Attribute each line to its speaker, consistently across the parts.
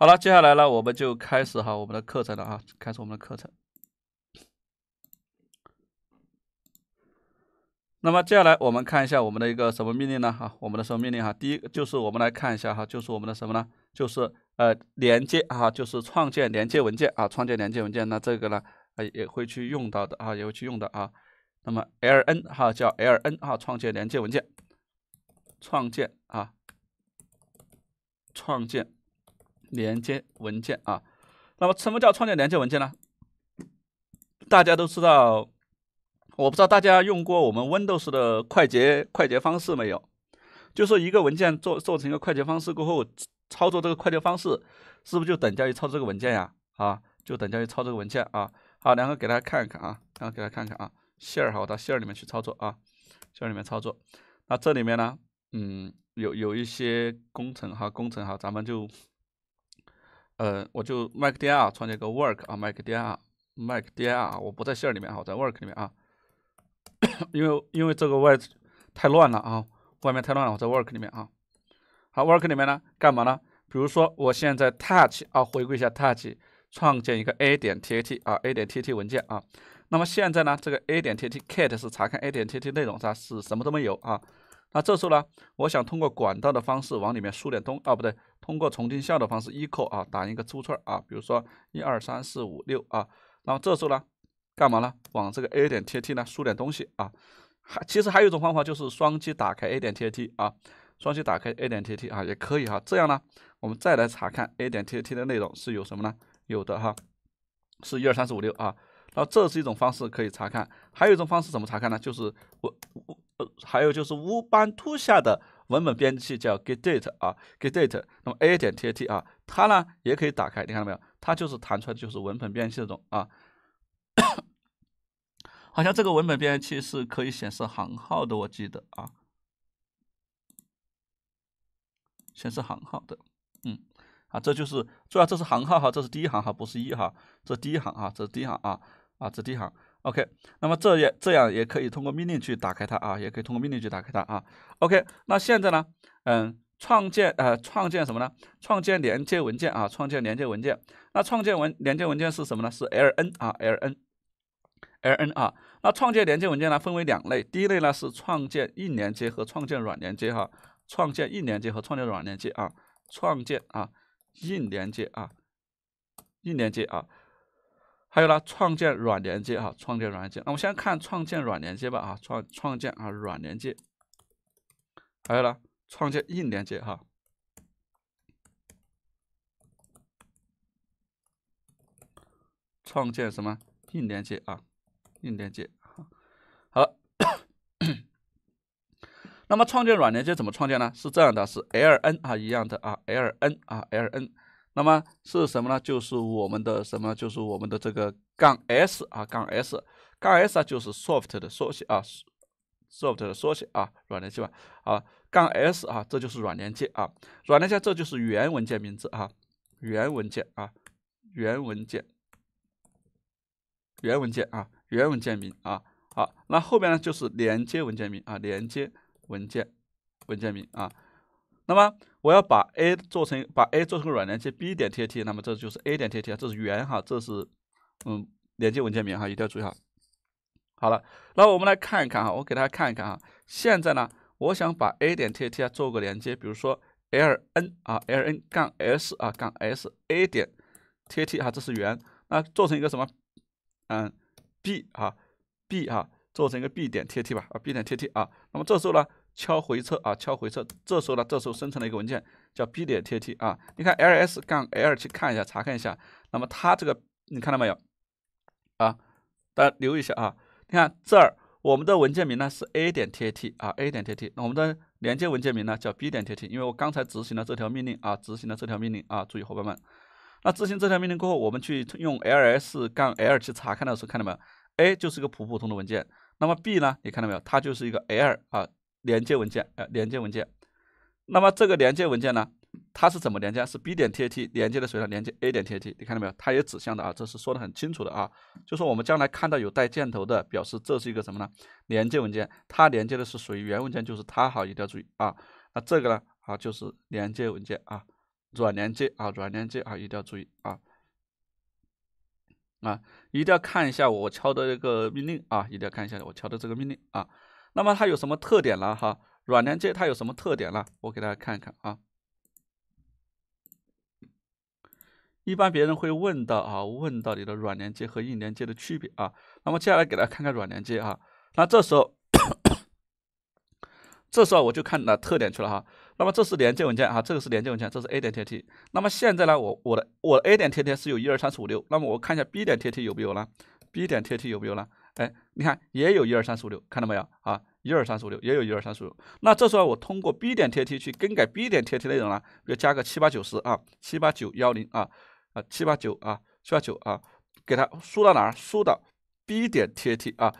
Speaker 1: 好了，接下来呢，我们就开始哈我们的课程了啊，开始我们的课程。那么接下来我们看一下我们的一个什么命令呢？哈，我们的什么命令哈？第一就是我们来看一下哈，就是我们的什么呢？就是呃连接哈，就是创建连接文件啊，创建连接文件。那这个呢，也也会去用到的啊，也会去用的啊。那么 L N 哈叫 L N 啊，创建连接文件，创建啊，创建。连接文件啊，那么什么叫创建连接文件呢？大家都知道，我不知道大家用过我们 Windows 的快捷快捷方式没有？就是一个文件做做成一个快捷方式过后，操作这个快捷方式是不是就等价于操作这个文件呀？啊，就等价于操作这个文件啊。好，然后给大家看一看啊，然后给大家看一看啊。希尔哈，我到 share 里面去操作啊，r e 里面操作。那这里面呢，嗯，有有一些工程哈，工程哈，咱们就。呃，我就 m a c d i r 创建一个 work 啊 m a c d i r m c d i r 啊，我不在线里面啊，我在 work 里面啊，因为因为这个外太乱了啊，外面太乱了，我在 work 里面啊。好，work 里面呢，干嘛呢？比如说我现在 touch 啊，回归一下 touch，创建一个 a 点 tt 啊，a 点 tt 文件啊。那么现在呢，这个 a 点 tt cat 是查看 a 点 tt 内容是是什么都没有啊？那这时候呢，我想通过管道的方式往里面输点东，啊，不对。通过重定向的方式一扣啊，打印一个出串啊，比如说一二三四五六啊，那么这时候呢，干嘛呢？往这个 A 点贴 T 呢，输点东西啊。还其实还有一种方法就是双击打开 A 点贴 T 啊，双击打开 A 点贴 T 啊，也可以哈。这样呢，我们再来查看 A 点贴 T 的内容是有什么呢？有的哈，是一二三四五六啊。那这是一种方式可以查看，还有一种方式怎么查看呢？就是我我。还有就是 u b 图 n 下的文本编辑器叫 Gedit 啊，Gedit，那么 a 点 t a t 啊，它呢也可以打开，你看到没有？它就是弹出来就是文本编辑器这种啊，好像这个文本编辑器是可以显示行号的，我记得啊，显示行号的，嗯，啊，这就是主要这是行号哈，这是第一行哈，不是一哈，这是第一行啊，这是第一行啊，啊，这是第一行。OK，那么这也这样也可以通过命令去打开它啊，也可以通过命令去打开它啊。OK，那现在呢，嗯，创建呃创建什么呢？创建连接文件啊，创建连接文件。那创建文连接文件是什么呢？是 LN 啊，LN，LN 啊。那创建连接文件呢，分为两类，第一类呢是创建硬连接和创建软连接哈，创建硬连接和创建软连接啊，创建啊硬连接啊，硬连接啊。还有呢，创建软连接哈，创建软连接。那我们先看创建软连接吧啊，创创建啊软连接。还有呢，创建硬连接哈，创建什么硬连接啊？硬连接好好，那么创建软连接怎么创建呢？是这样的，是 ln 啊一样的啊，ln 啊 ln。那么是什么呢？就是我们的什么？就是我们的这个杠 S 啊，杠 S，杠 S 啊，就是 soft 的缩写啊，soft 的缩写啊，软连接吧啊，杠 S 啊，这就是软连接啊，软连接这就是原文件名字啊，原文件啊，原文件，原文件啊，原文件名啊，好，那后边呢就是连接文件名啊，连接文件文件名啊。那么我要把 A 做成把 A 做成个软连接 B 点贴 T，那么这就是 A 点贴 T，这是源哈，这是嗯连接文件名哈，一定要注意哈。好了，那我们来看一看哈，我给大家看一看啊。现在呢，我想把 A 点贴 T 啊做个连接，比如说 L N 啊 L N 杠 S 啊杠 S A 点贴 T 啊，这是源，那做成一个什么嗯 B 啊 B 啊，做成一个 B 点贴 T 吧啊 B 点贴 T 啊，那么这时候呢。敲回车啊，敲回车，这时候呢，这时候生成了一个文件叫 b 点 t t 啊，你看 ls 杠 l 去看一下，查看一下，那么它这个你看到没有啊？大家留意一下啊，你看这儿我们的文件名呢是 a 点 t t 啊，a 点 t t 那我们的连接文件名呢叫 b 点 t t 因为我刚才执行了这条命令啊，执行了这条命令啊，注意伙伴们，那执行这条命令过后，我们去用 ls 杠 l 去查看的时候，看到没有？a 就是一个普普通的文件，那么 b 呢，你看到没有？它就是一个 l 啊。连接文件，呃，连接文件。那么这个连接文件呢，它是怎么连接？是 B 点 T A T 连接的，谁呢？连接 A 点 T A T。你看到没有？它也指向的啊，这是说的很清楚的啊。就说我们将来看到有带箭头的，表示这是一个什么呢？连接文件，它连接的是属于原文件，就是它好，一定要注意啊。那这个呢，啊，就是连接文件啊，软连接啊，软连接啊，一定要注意啊。啊，一定要看一下我敲的这个命令啊，一定要看一下我敲的这个命令啊。那么它有什么特点了哈？软连接它有什么特点了？我给大家看看啊。一般别人会问到啊，问到你的软连接和硬连接的区别啊。那么接下来给大家看看软连接啊。那这时候，这时候我就看到特点去了哈。那么这是连接文件啊，这个是连接文件，这是 A 点 TT。那么现在呢，我我的我 A 点 TT 是有一二三四五六。那么我看一下 B 点 TT 有没有呢？B 点 TT 有没有呢？哎，你看也有一二三四五六，看到没有啊？一二三四五六也有一二三四五六。那这时候我通过 B 点贴 T 去更改 B 点贴 T 内容了，比如加个七八九十啊，七八九幺零啊啊，七八九啊，七八九啊，给它输到哪儿？输到 B 点贴 T 啊。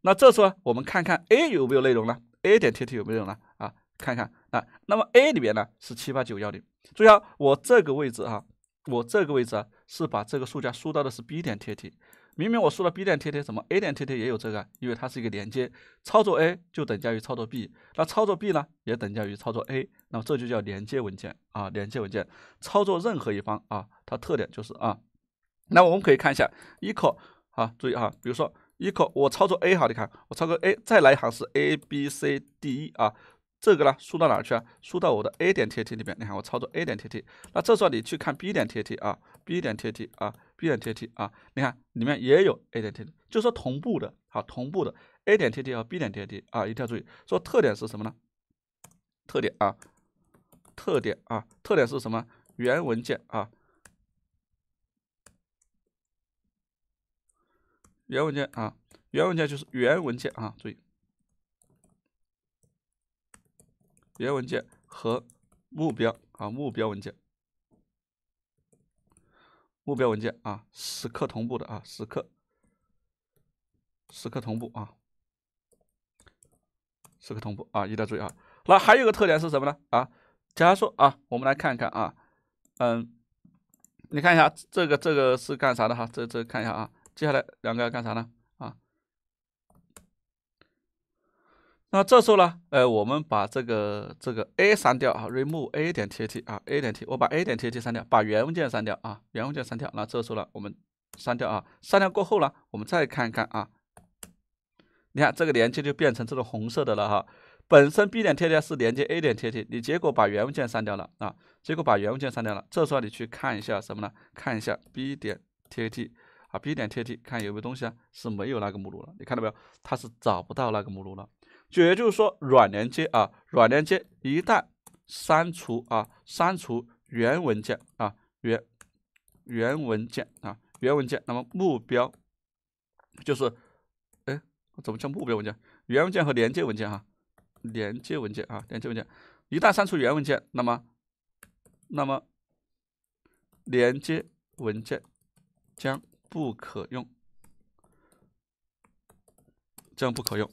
Speaker 1: 那这时候我们看看 A 有没有内容呢 a 点贴 T 有没有内容呢？啊？看看啊，那么 A 里边呢是七八九幺零。注意啊，我这个位置啊，我这个位置啊是把这个数加输到的是 B 点贴 T。明明我输了 B 点贴贴，怎么 A 点贴贴也有这个？因为它是一个连接操作 A 就等价于操作 B，那操作 B 呢也等价于操作 A，那么这就叫连接文件啊，连接文件操作任何一方啊，它特点就是啊，那我们可以看一下 e q u a l 啊，注意啊，比如说 e q u a l 我操作 A 好，你看我操作 A 再来一行是 A B C D E 啊，这个呢输到哪儿去啊？输到我的 A 点贴贴里面，你看我操作 A 点贴贴，那这时候你去看 B 点贴贴啊，B 点贴贴啊。B 点 t T 啊，你看里面也有 A 点 t T，就说同步的，好，同步的 A 点 t T 和 B 点 t T 啊，一定要注意，说特点是什么呢？特点啊，特点啊，特点是什么？原文件啊，原文件啊，原文件就是原文件啊，注意，原文件和目标啊，目标文件。目标文件啊，时刻同步的啊，时刻时刻同步啊，时刻同步啊，一定要注意啊。那还有个特点是什么呢？啊，假如说啊，我们来看一看啊，嗯，你看一下这个这个是干啥的哈？这这看一下啊，接下来两个要干啥呢？那这时候呢，呃，我们把这个这个 A 删掉啊 r e m o v e A 点 T 啊，A 点 T，我把 A 点 T 删掉，把原文件删掉啊，原文件删掉。那这时候呢，我们删掉啊，删掉过后呢，我们再看一看啊，你看这个连接就变成这种红色的了哈。本身 B 点 T T 是连接 A 点 T T，你结果把原文件删掉了啊，结果把原文件删掉了。这时候你去看一下什么呢？看一下 B 点 T T 啊，B 点 T T，看有没有东西啊，是没有那个目录了。你看到没有？它是找不到那个目录了。也就是说，软连接啊，软连接一旦删除啊，删除原文件啊，原原文件啊，原文件，那么目标就是，哎，怎么叫目标文件？原文件和连接文件哈，连接文件啊，连接文件，一旦删除原文件，那么，那么连接文件将不可用，将不可用。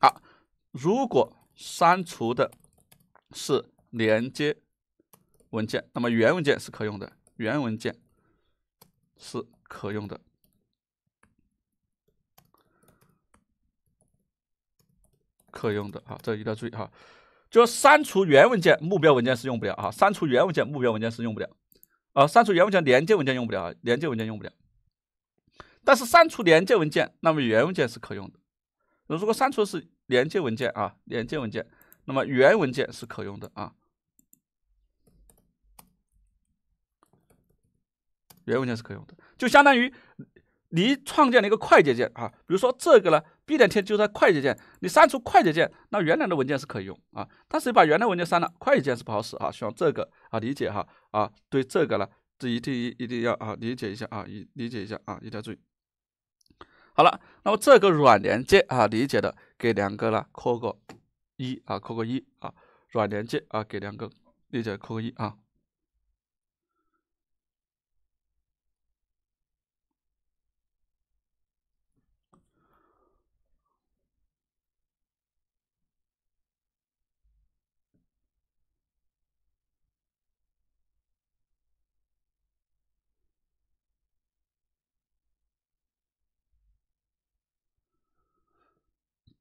Speaker 1: 好，如果删除的是连接文件，那么原文件是可用的。原文件是可用的，可用的。啊，这一定要注意哈。就删除原文件，目标文件是用不了哈。删除原文件，目标文件是用不了。啊，删除原文件，连接文件用不了，连接文件用不了。但是删除连接文件，那么原文件是可用的。那如果删除的是连接文件啊，连接文件，那么原文件是可用的啊，原文件是可用的，就相当于你创建了一个快捷键啊，比如说这个呢，B 点贴就在快捷键，你删除快捷键，那原来的文件是可以用啊，但是你把原来文件删了，快捷键是不好使啊，希望这个啊理解哈啊，对这个呢，这一定一定要啊理解一下啊，理理解一下啊，一定要注意。好了，那么这个软连接啊，理解的给两个呢扣个一啊，扣个一啊，软连接啊，给两个理解扣个一啊。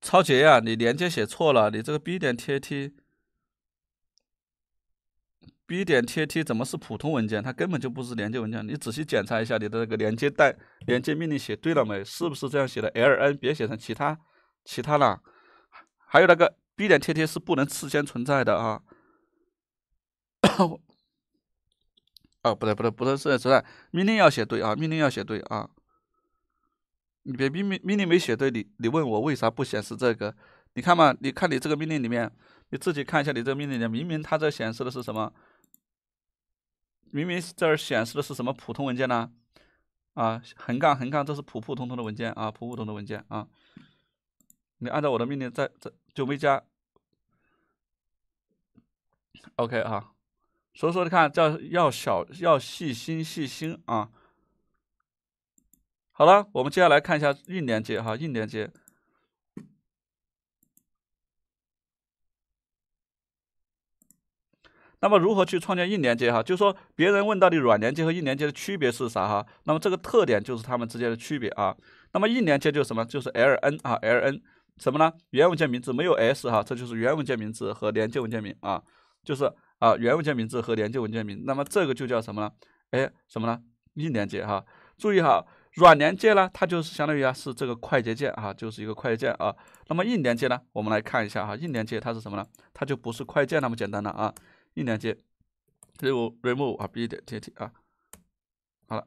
Speaker 1: 超杰呀，你连接写错了。你这个 B 点贴 t b 点贴 t 怎么是普通文件？它根本就不是连接文件。你仔细检查一下你的那个连接带连接命令写对了没？是不是这样写的？L N 别写成其他其他了。还有那个 B 点贴贴是不能事先存在的啊。哦，不对不对，不能事先存在。命令要写对啊，命令要写对啊。你别命令命令没写对，你你问我为啥不显示这个？你看嘛，你看你这个命令里面，你自己看一下你这个命令里，面明明它这显示的是什么？明明这儿显示的是什么普通文件呢？啊，横杠横杠，这是普普通通的文件啊，普普通的文件啊。你按照我的命令，在再就没加。OK 啊，所以说你看，叫要小要细心细心啊。好了，我们接下来看一下硬连接哈，硬连接。那么如何去创建硬连接哈？就说别人问到的软连接和硬连接的区别是啥哈？那么这个特点就是它们之间的区别啊。那么硬连接就是什么？就是 L N 啊，L N 什么呢？原文件名字没有 S 哈，这就是原文件名字和连接文件名啊，就是啊原文件名字和连接文件名。那么这个就叫什么呢？哎，什么呢？硬连接哈，注意哈。软连接呢，它就是相当于啊，是这个快捷键啊，就是一个快捷键啊。那么硬连接呢，我们来看一下哈，硬连接它是什么呢？它就不是快捷键那么简单了啊。硬连接，remove 啊，b 点 tt 啊。好了，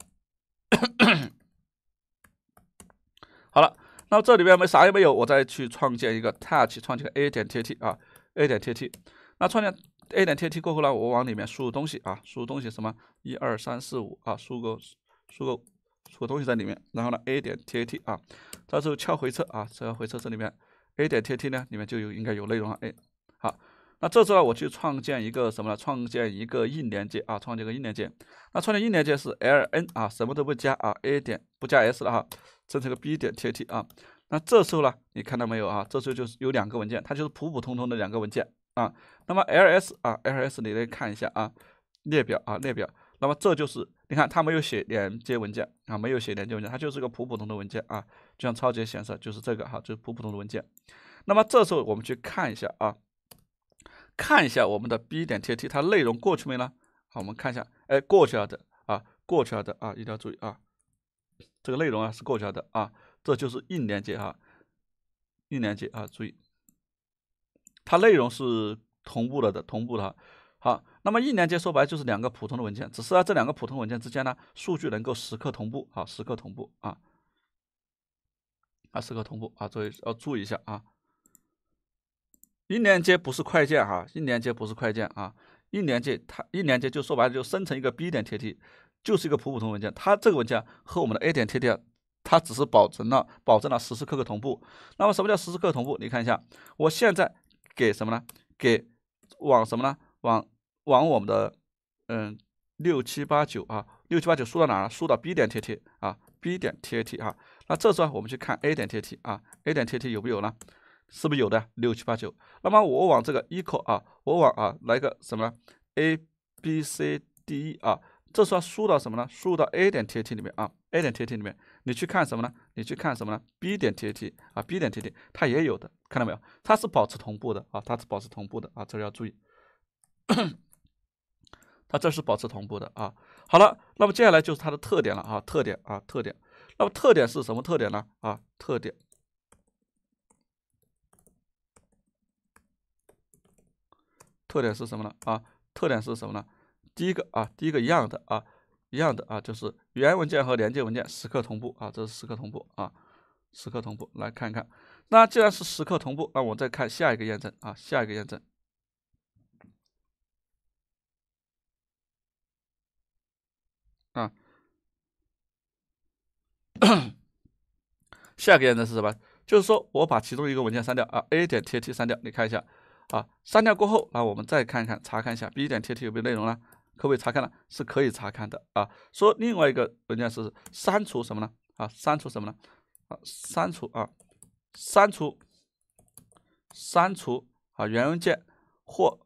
Speaker 1: 好了，那这里边没啥也没有，我再去创建一个 touch，创建个 a 点 tt 啊，a 点 tt。那创建 a 点 tt 过后呢，我往里面输入东西啊，输入东西什么一二三四五啊，输个输个。出个东西在里面，然后呢，a 点 t a t 啊，到时候敲回车啊，敲回车这里面，a 点 t a t 呢里面就有应该有内容了。哎，好，那这时候我去创建一个什么呢？创建一个硬连接啊，创建个硬连接。那创建硬连接是 l n 啊，什么都不加啊，a 点不加 s 了，哈，生成个 b 点 t a t 啊。那这时候呢，你看到没有啊？这时候就是有两个文件，它就是普普通通的两个文件啊。那么 l s 啊，l s 你来看一下啊，列表啊，列表。那么这就是。你看，它没有写连接文件啊，没有写连接文件，它就是个普普通的文件啊，就像超级显示就是这个哈，就是普普通的文件。那么这时候我们去看一下啊，看一下我们的 B 点 TT 它内容过去没呢？好，我们看一下，哎，过去了的啊，过去了的啊，一定要注意啊，这个内容啊是过去了的啊，这就是硬连接哈，硬连接啊，注意，它内容是同步了的，同步哈。好。那么硬连接说白就是两个普通的文件，只是啊这两个普通文件之间呢数据能够时刻同步啊，时刻同步啊，啊时刻同步啊，注意要注意一下啊。硬连接不是快件哈，硬连接不是快件啊，硬连接它硬连接就说白了就生成一个 B 点贴 t 就是一个普普通文件，它这个文件和我们的 A 点贴 t 它只是保存了保证了时时刻刻同步。那么什么叫时时刻同步？你看一下，我现在给什么呢？给往什么呢？往往我们的嗯六七八九啊，六七八九输到哪儿了？输到 B 点贴贴啊，B 点贴贴啊。那这时候我们去看 A 点贴贴啊，A 点贴贴有没有呢？是不是有的？六七八九。那么我往这个 E l 啊，我往啊来个什么呢 A B C D E 啊，这时候输到什么呢？输到 A 点贴贴里面啊，A 点贴贴里面你去看什么呢？你去看什么呢？B 点贴贴啊，B 点贴贴它也有的，看到没有？它是保持同步的啊，它是保持同步的啊，这里要注意。啊，这是保持同步的啊。好了，那么接下来就是它的特点了啊，特点啊，特点。那么特点是什么特点呢？啊，特点，特点是什么呢？啊，特点是什么呢？第一个啊，第一个一样的啊，一样的啊，就是原文件和连接文件时刻同步啊，这是时刻同步啊，时刻同步。来看一看，那既然是时刻同步，那我们再看下一个验证啊，下一个验证。啊，下个验证是什么？就是说我把其中一个文件删掉啊，A 点 T T 删掉，你看一下啊，删掉过后啊，我们再看一看，查看一下 B 点 T T 有没有内容呢？可不可以查看呢？是可以查看的啊。说另外一个文件是删除什么呢？啊，删除什么呢？啊，删除啊，删除，删除啊，原文件或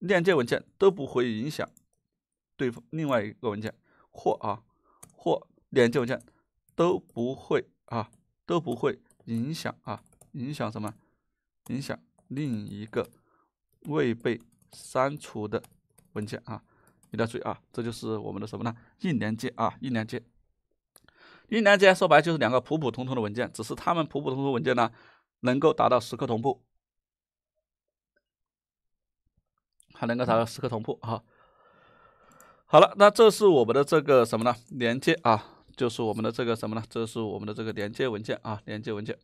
Speaker 1: 链接文件都不会影响对方另外一个文件。或啊，或连接文件都不会啊，都不会影响啊，影响什么？影响另一个未被删除的文件啊！一定要注意啊，这就是我们的什么呢？硬连接啊，硬连接。硬连接说白就是两个普普通通的文件，只是他们普普通通文件呢，能够达到时刻同步，还能够达到时刻同步啊。好了，那这是我们的这个什么呢？连接啊，就是我们的这个什么呢？这是我们的这个连接文件啊，连接文件。